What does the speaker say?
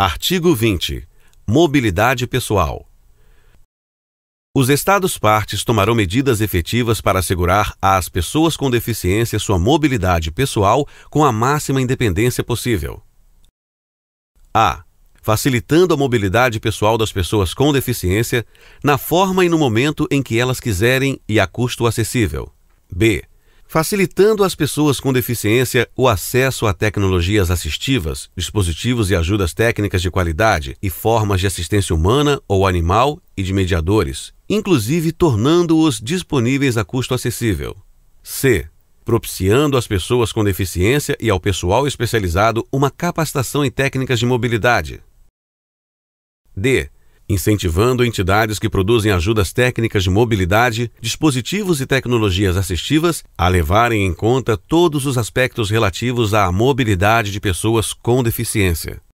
Artigo 20. Mobilidade pessoal. Os Estados-partes tomarão medidas efetivas para assegurar às pessoas com deficiência sua mobilidade pessoal com a máxima independência possível. A. Facilitando a mobilidade pessoal das pessoas com deficiência na forma e no momento em que elas quiserem e a custo acessível. B facilitando às pessoas com deficiência o acesso a tecnologias assistivas, dispositivos e ajudas técnicas de qualidade e formas de assistência humana ou animal e de mediadores, inclusive tornando-os disponíveis a custo acessível. C. Propiciando às pessoas com deficiência e ao pessoal especializado uma capacitação em técnicas de mobilidade. D incentivando entidades que produzem ajudas técnicas de mobilidade, dispositivos e tecnologias assistivas a levarem em conta todos os aspectos relativos à mobilidade de pessoas com deficiência.